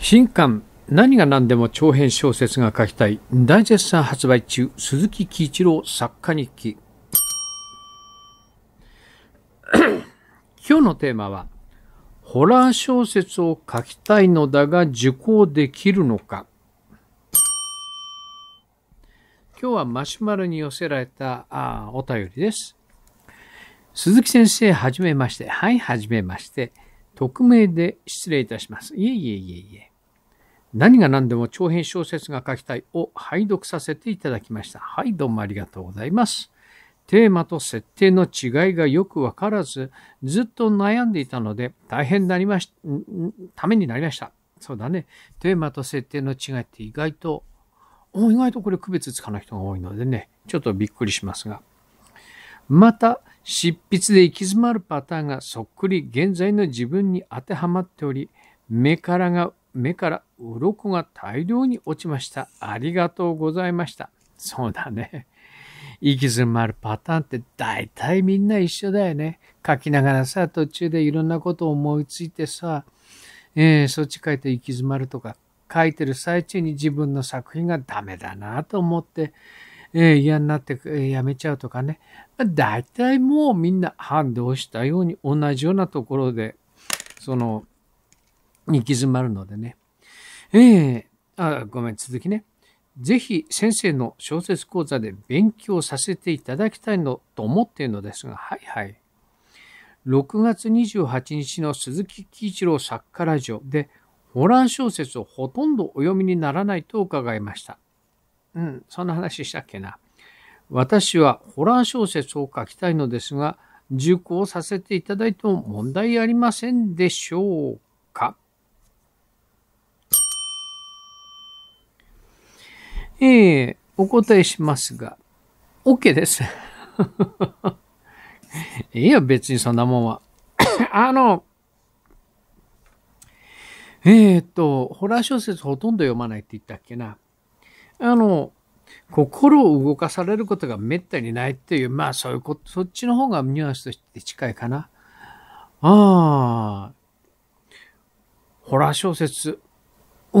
新刊何が何でも長編小説が書きたい大絶賛発売中鈴木喜一郎作家日記 今日のテーマはホラー小説を書きたいのだが受講できるのか今日はマシュマロに寄せられたあお便りです鈴木先生はじめましてはいはじめまして匿名で失礼いたします。いえいえいえいえ。何が何でも長編小説が書きたいを拝読させていただきました。はい、どうもありがとうございます。テーマと設定の違いがよくわからず、ずっと悩んでいたので、大変なりまし、ためになりました。そうだね。テーマと設定の違いって意外と、意外とこれ区別つかない人が多いのでね、ちょっとびっくりしますが。また、執筆で行き詰まるパターンがそっくり現在の自分に当てはまっており、目からが、目から鱗が大量に落ちました。ありがとうございました。そうだね。行き詰まるパターンって大体みんな一緒だよね。書きながらさ、途中でいろんなことを思いついてさ、えー、そっち書いて行き詰まるとか、書いてる最中に自分の作品がダメだなと思って、えー、嫌になって、えー、やめちゃうとかね。大体もうみんな反動したように同じようなところで、その、行き詰まるのでね。えー、あ、ごめん、続きね。ぜひ先生の小説講座で勉強させていただきたいのと思っているのですが、はいはい。6月28日の鈴木喜一郎作家ラジオで、ホラー小説をほとんどお読みにならないと伺いました。うん、そんな話したっけな。私はホラー小説を書きたいのですが、受講させていただいても問題ありませんでしょうかええー、お答えしますが、OK です。いや、別にそんなもんは。あの、えー、っと、ホラー小説ほとんど読まないって言ったっけな。あの、心を動かされることがめったにないっていう、まあそういうこと、そっちの方がニュアンスとして近いかな。ああ、ホラー小説。うー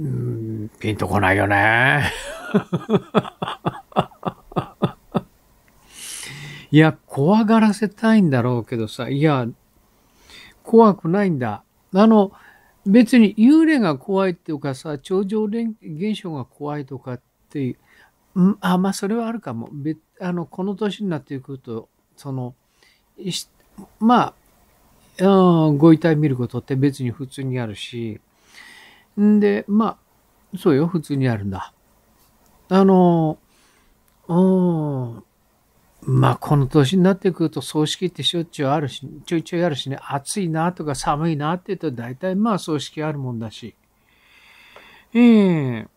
ん、ピンとこないよね。いや、怖がらせたいんだろうけどさ、いや、怖くないんだ。あの、別に幽霊が怖いっていうかさ、超常現象が怖いとかっていう、うん、あ、まあそれはあるかも。別あのこの年になってくると、その、まあ、うん、ご遺体見ることって別に普通にあるし、んで、まあ、そうよ、普通にあるんだ。あの、うん、まあこの年になってくると葬式ってしょっちゅうあるし、ちょいちょいあるしね、暑いなとか寒いなって言うと大体まあ葬式あるもんだし。ええ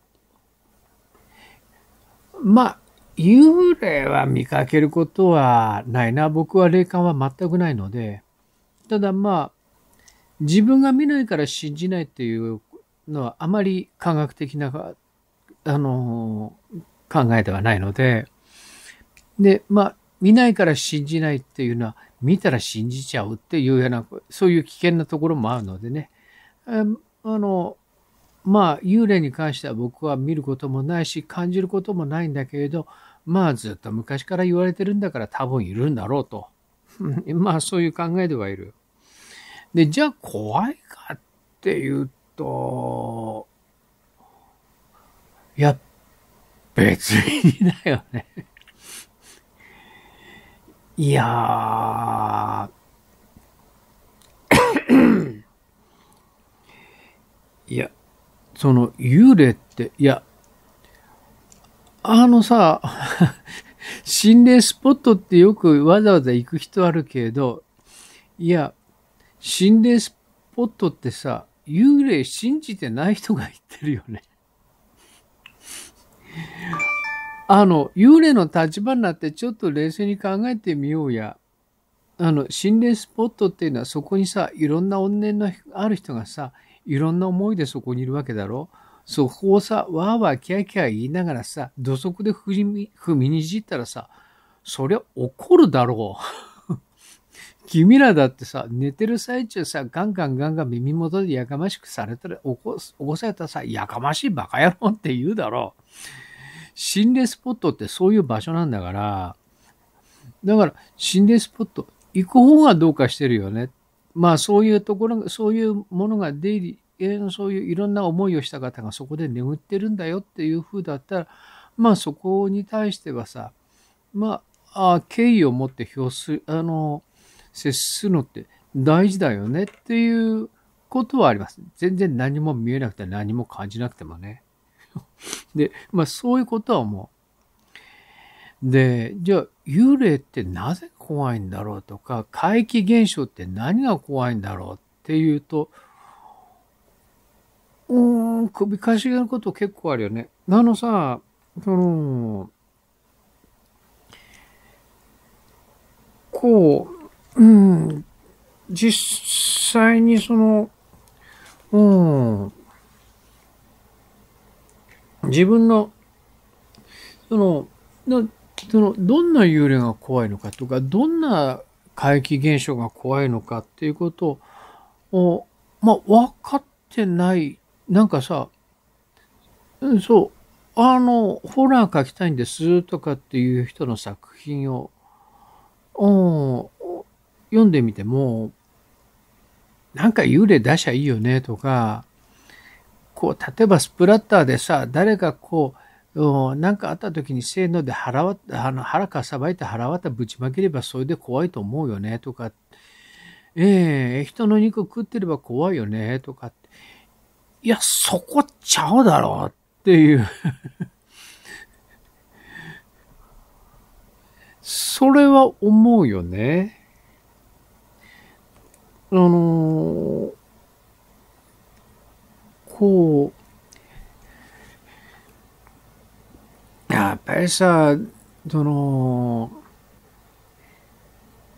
ー、まあ、幽霊は見かけることはないな。僕は霊感は全くないので。ただまあ、自分が見ないから信じないっていうのはあまり科学的な、あの、考えではないので、で、まあ、見ないから信じないっていうのは、見たら信じちゃうっていうような、そういう危険なところもあるのでね。あの、まあ、幽霊に関しては僕は見ることもないし、感じることもないんだけれど、まあ、ずっと昔から言われてるんだから多分いるんだろうと。まあ、そういう考えではいる。で、じゃあ怖いかっていうと、いや、別にだよねいや いや、その幽霊って、いや、あのさ、心霊スポットってよくわざわざ行く人あるけれど、いや、心霊スポットってさ、幽霊信じてない人が行ってるよねあの、幽霊の立場になってちょっと冷静に考えてみようや。あの、心霊スポットっていうのはそこにさ、いろんな怨念のある人がさ、いろんな思いでそこにいるわけだろ。そこをさ、わーわーキャーキャー言いながらさ、土足で踏み、踏みにじったらさ、そりゃ怒るだろう。君らだってさ、寝てる最中さ、ガンガンガンガン耳元でやかましくされたら、起こされたらさ、やかましいバカ野郎って言うだろう。心霊スポットってそういう場所なんだから、だから心霊スポット、行く方がどうかしてるよね。まあそういうところ、が、そういうものが出入り、そういういろんな思いをした方がそこで眠ってるんだよっていう風だったら、まあそこに対してはさ、まあ、あ敬意を持って表す、あの、接するのって大事だよねっていうことはあります。全然何も見えなくて何も感じなくてもね。で、まあそういうことは思う。で、じゃあ幽霊ってなぜ怖いんだろうとか、怪奇現象って何が怖いんだろうっていうと、うん、首かしげること結構あるよね。あのさ、その、こう、うん、実際にその、うん、自分の、その、そのどんな幽霊が怖いのかとか、どんな怪奇現象が怖いのかっていうことを、まあ、分かってない。なんかさ、そう、あの、ホラー描きたいんですとかっていう人の作品を、読んでみても、なんか幽霊出しゃいいよねとか、こう、例えばスプラッターでさ、誰がこう、何かあった時にせーので腹わあの腹かさばいて腹わたぶちまければそれで怖いと思うよねとか、ええー、人の肉食ってれば怖いよねとか、いや、そこちゃうだろうっていう それは思うよね。あのーこう、やっぱりさ、その、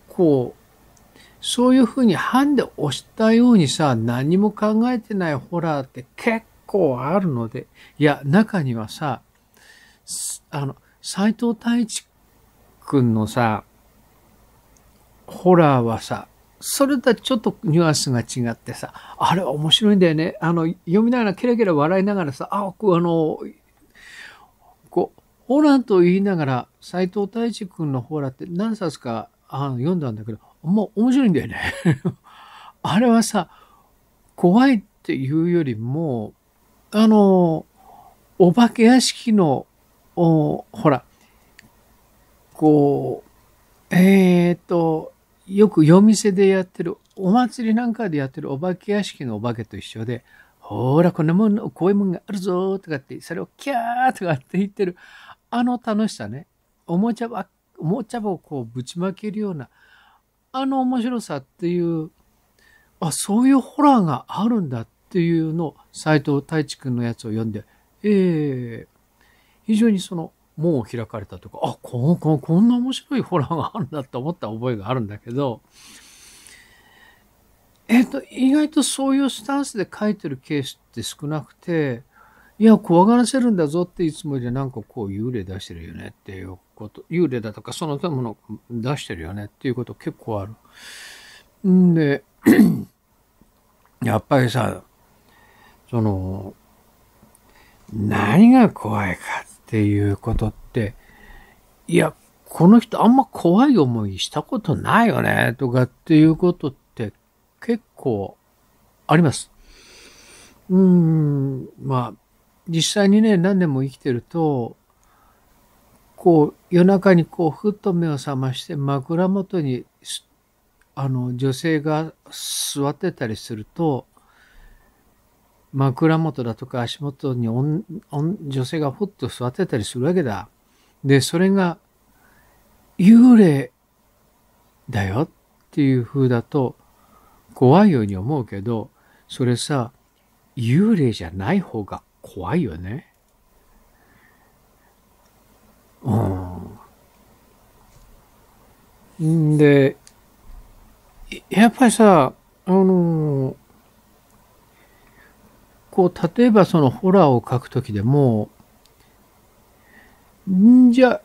こう、そういうふうにハンで押したようにさ、何も考えてないホラーって結構あるので、いや、中にはさ、あの、斎藤太一くんのさ、ホラーはさ、それとはちょっとニュアンスが違ってさ、あれは面白いんだよね。あの、読みながら、ケラケラ笑いながらさ、あ、こうあの、こう、ホラーと言いながら、斎藤太一君のホラーって何冊かあの読んだんだけど、もう面白いんだよね。あれはさ、怖いっていうよりも、あの、お化け屋敷の、おほら、こう、えっ、ー、と、よく夜店でやってる、お祭りなんかでやってるお化け屋敷のお化けと一緒で、ほら、こんなもん、こういうもんがあるぞとかって、それをキャーとかって言ってる、あの楽しさね。おもちゃば、おもちゃをこうぶちまけるような、あの面白さっていう、あ、そういうホラーがあるんだっていうのを、斎藤太一くんのやつを読んで、ええー、非常にその、門を開かれたとか、あ、こここんな面白いホラーがあるんだと思った覚えがあるんだけど、えっ、と、意外とそういうスタンスで書いてるケースって少なくて、いや、怖がらせるんだぞっていつもよりなんかこう幽霊出してるよねっていうこと、幽霊だとかその他もの出してるよねっていうこと結構ある。んで、やっぱりさ、その、何が怖いかっっていうことって、いや、この人あんま怖い思いしたことないよね、とかっていうことって結構あります。うん、まあ、実際にね、何年も生きてると、こう、夜中にこう、ふっと目を覚まして枕元に、あの、女性が座ってたりすると、枕元だとか足元に女性がほっと座ってたりするわけだ。で、それが幽霊だよっていう風だと怖いように思うけど、それさ、幽霊じゃない方が怖いよね。うん。んで、やっぱりさ、あのーこう、例えばそのホラーを描く時でも、んじゃ、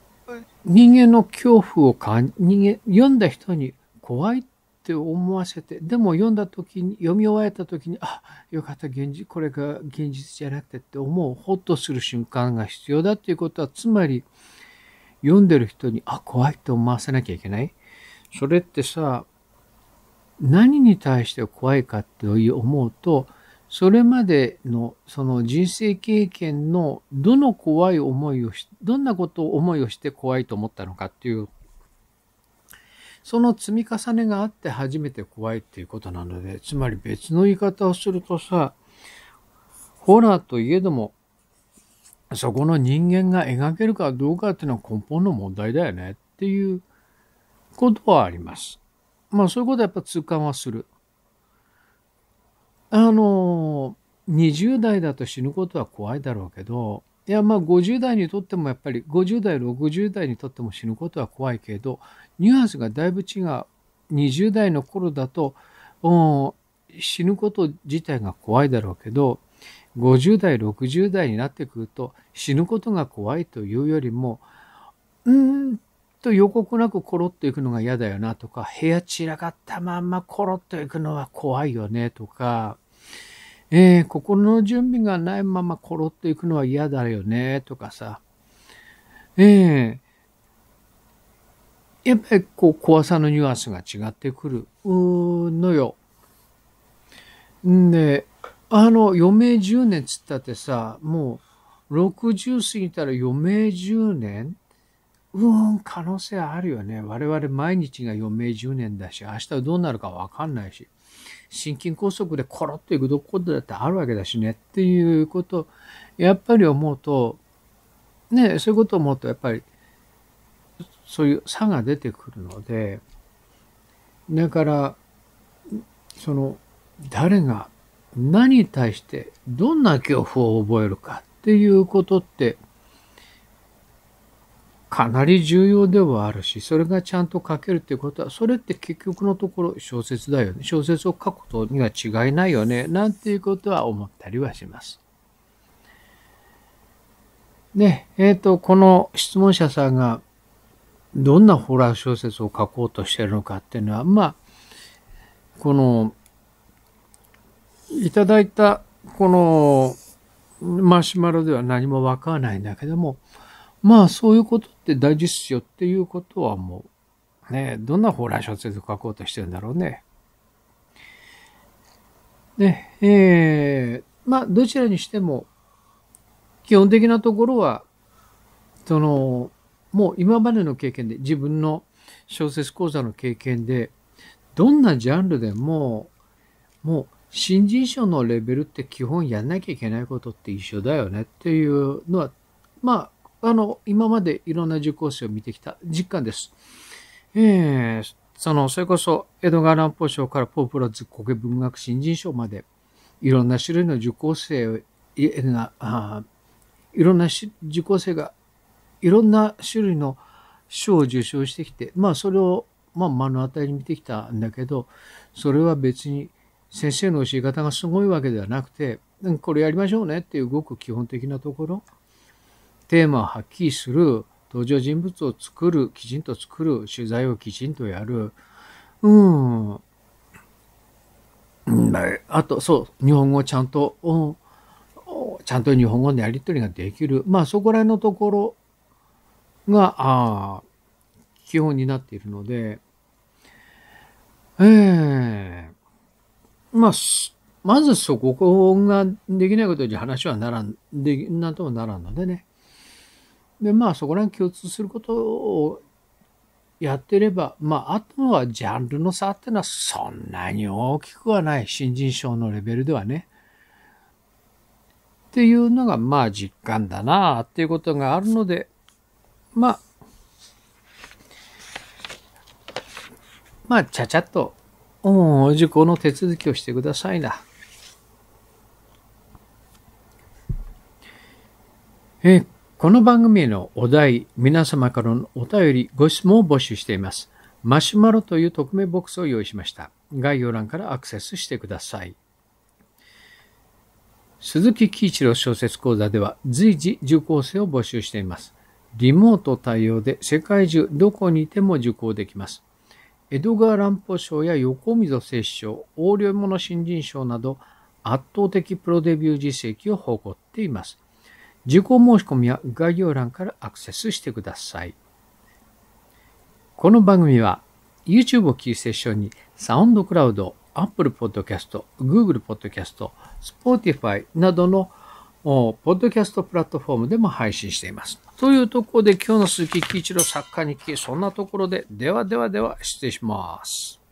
人間の恐怖をか人間、読んだ人に怖いって思わせて、でも読んだ時に、読み終えた時に、あ、よかった、現実、これが現実じゃなくてって思う、ほっとする瞬間が必要だっていうことは、つまり、読んでる人に、あ、怖いって思わせなきゃいけない。それってさ、何に対して怖いかって思うと、それまでのその人生経験のどの怖い思いをし、どんなことを思いをして怖いと思ったのかっていう、その積み重ねがあって初めて怖いっていうことなので、つまり別の言い方をするとさ、ホラーといえども、そこの人間が描けるかどうかっていうのは根本の問題だよねっていうことはあります。まあそういうことはやっぱ痛感はする。あの20代だと死ぬことは怖いだろうけどいやまあ50代にとってもやっぱり50代60代にとっても死ぬことは怖いけどニュアンスがだいぶ違う20代の頃だと死ぬこと自体が怖いだろうけど50代60代になってくると死ぬことが怖いというよりもうんと予告なくコロッといくのが嫌だよなとか部屋散らかったまんまコロッといくのは怖いよねとかえー、心の準備がないまま転っていくのは嫌だよね、とかさ。えー、やっぱりこう怖さのニュアンスが違ってくるのよ。で、あの、余命10年つったってさ、もう60過ぎたら余命10年うーん、可能性あるよね。我々毎日が余命10年だし、明日どうなるかわかんないし。心筋梗塞でコロッといくどことだってあるわけだしねっていうことやっぱり思うとねそういうことを思うとやっぱりそういう差が出てくるのでだからその誰が何に対してどんな恐怖を覚えるかっていうことってかなり重要ではあるし、それがちゃんと書けるっていうことは、それって結局のところ小説だよね。小説を書くことには違いないよね。なんていうことは思ったりはします。で、えっ、ー、と、この質問者さんがどんなホラー小説を書こうとしてるのかっていうのは、まあ、この、いただいたこのマシュマロでは何もわからないんだけども、まあそういうことって大事っすよっていうことはもう、ね、どんなホラー小説を書こうとしてるんだろうね。で、えー、まあどちらにしても、基本的なところは、その、もう今までの経験で、自分の小説講座の経験で、どんなジャンルでも、もう新人賞のレベルって基本やんなきゃいけないことって一緒だよねっていうのは、まあ、あの、今までいろんな受講生を見てきた実感です。えー、その、それこそ、江戸川乱歩賞からポープラズ国家文学新人賞まで、いろんな種類の受講生が、いろんな受講生が、いろんな種類の賞を受賞してきて、まあ、それを、まあ、目の当たりに見てきたんだけど、それは別に、先生の教え方がすごいわけではなくて、これやりましょうねっていうごく基本的なところ。テーマをはっきりする、登場人物を作る、きちんと作る、取材をきちんとやる。うん。あと、そう、日本語をちゃんと、ちゃんと日本語のやり取りができる。まあ、そこら辺のところが、あ基本になっているので、ええー、まあ、まずそこができないことに話はならん、で、なんともならんのでね。でまあそこら辺共通することをやってれば、まあ、あとはジャンルの差ってのはそんなに大きくはない。新人賞のレベルではね。っていうのが、まあ、実感だなあっていうことがあるので、まあ、まあ、ちゃちゃっと、おお受講の手続きをしてくださいな。えー、この番組へのお題、皆様からのお便り、ご質問を募集しています。マシュマロという匿名ボックスを用意しました。概要欄からアクセスしてください。鈴木喜一郎小説講座では随時受講生を募集しています。リモート対応で世界中どこにいても受講できます。江戸川乱歩賞や横溝摂賞、横領者新人賞など圧倒的プロデビュー実績を誇っています。受講申し込みは概要欄からアクセスしてください。この番組は YouTube をキーセッションにサウンドクラウド、Apple Podcast、Google Podcast、Spotify などのポッドキャストプラットフォームでも配信しています。というところで今日の鈴木喜一郎作家日記、そんなところで、ではではでは失礼します。